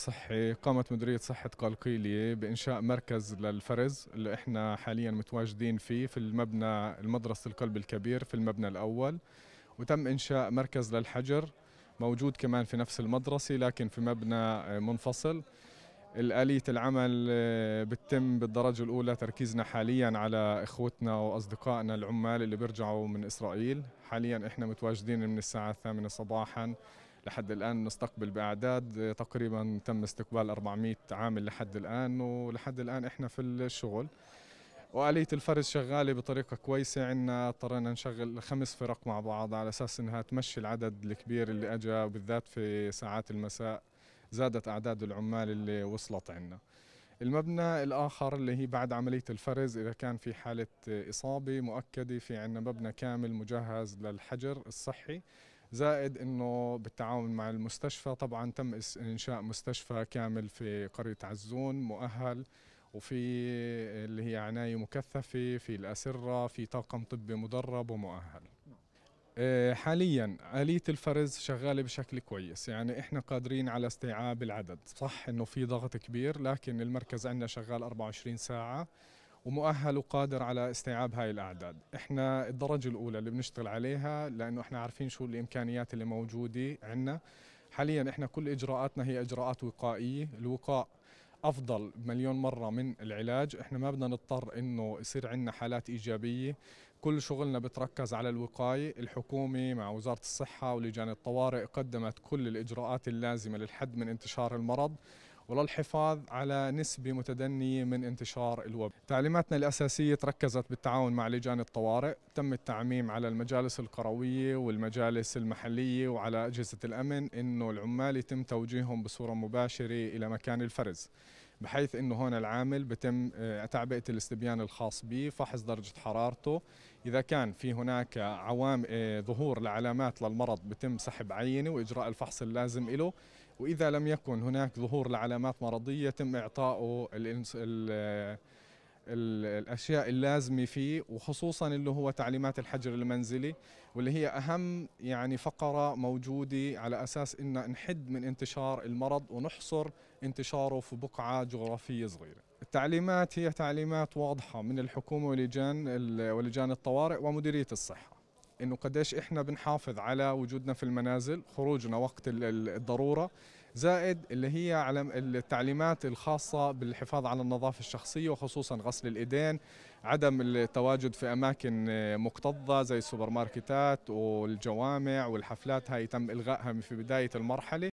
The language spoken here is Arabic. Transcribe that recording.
صحي قامت مديرية صحة قلقيلية بإنشاء مركز للفرز اللي إحنا حاليا متواجدين فيه في المبنى المدرسة القلب الكبير في المبنى الأول وتم إنشاء مركز للحجر موجود كمان في نفس المدرسة لكن في مبنى آه، منفصل الآلية العمل آه، بتتم بالدرجة الأولى تركيزنا حاليا على إخوتنا وأصدقائنا العمال اللي بيرجعوا من إسرائيل حاليا إحنا متواجدين من الساعة الثامنة صباحاً لحد الآن نستقبل بأعداد تقريبا تم استقبال 400 عامل لحد الآن ولحد الآن إحنا في الشغل وآلية الفرز شغالة بطريقة كويسة عنا اضطرينا نشغل خمس فرق مع بعض على أساس إنها تمشي العدد الكبير اللي أجا بالذات في ساعات المساء زادت أعداد العمال اللي وصلت عنا المبنى الآخر اللي هي بعد عملية الفرز إذا كان في حالة إصابة مؤكدة في عنا مبنى كامل مجهز للحجر الصحي زائد انه بالتعاون مع المستشفى طبعا تم انشاء مستشفى كامل في قريه عزون مؤهل وفي اللي هي عنايه مكثفه في الاسره في طاقم طبي مدرب ومؤهل آه، حاليا آلية الفرز شغالة بشكل كويس يعني احنا قادرين على استيعاب العدد صح انه في ضغط كبير لكن المركز عندنا شغال 24 ساعة ومؤهل وقادر على استيعاب هاي الأعداد إحنا الدرجة الأولى اللي بنشتغل عليها لأنه إحنا عارفين شو الإمكانيات اللي موجودة عندنا حاليا إحنا كل إجراءاتنا هي إجراءات وقائية الوقاء افضل مليون مره من العلاج احنا ما بدنا نضطر انه يصير عندنا حالات ايجابيه كل شغلنا بتركز على الوقايه الحكومه مع وزاره الصحه ولجان الطوارئ قدمت كل الاجراءات اللازمه للحد من انتشار المرض وللحفاظ على نسبة متدنية من انتشار الوباء تعليماتنا الأساسية تركزت بالتعاون مع لجان الطوارئ تم التعميم على المجالس القروية والمجالس المحلية وعلى أجهزة الأمن أنه العمال يتم توجيههم بصورة مباشرة إلى مكان الفرز بحيث انه هون العامل بتم آه، تعبئه الاستبيان الخاص به فحص درجه حرارته اذا كان في هناك عوام آه، ظهور لعلامات للمرض بتم سحب عينه واجراء الفحص اللازم له واذا لم يكن هناك ظهور لعلامات مرضيه يتم اعطائه الاشياء اللازمه فيه وخصوصا اللي هو تعليمات الحجر المنزلي واللي هي اهم يعني فقره موجوده على اساس ان نحد من انتشار المرض ونحصر انتشاره في بقعه جغرافيه صغيره. التعليمات هي تعليمات واضحه من الحكومه ولجان ولجان الطوارئ ومديريه الصحه. انه قديش احنا بنحافظ على وجودنا في المنازل، خروجنا وقت الضروره، زائد اللي هي على التعليمات الخاصة بالحفاظ على النظافة الشخصية وخصوصا غسل الإيدين عدم التواجد في أماكن آه، مكتظة زي السوبر ماركتات والجوامع والحفلات هاي تم إلغائها في بداية المرحلة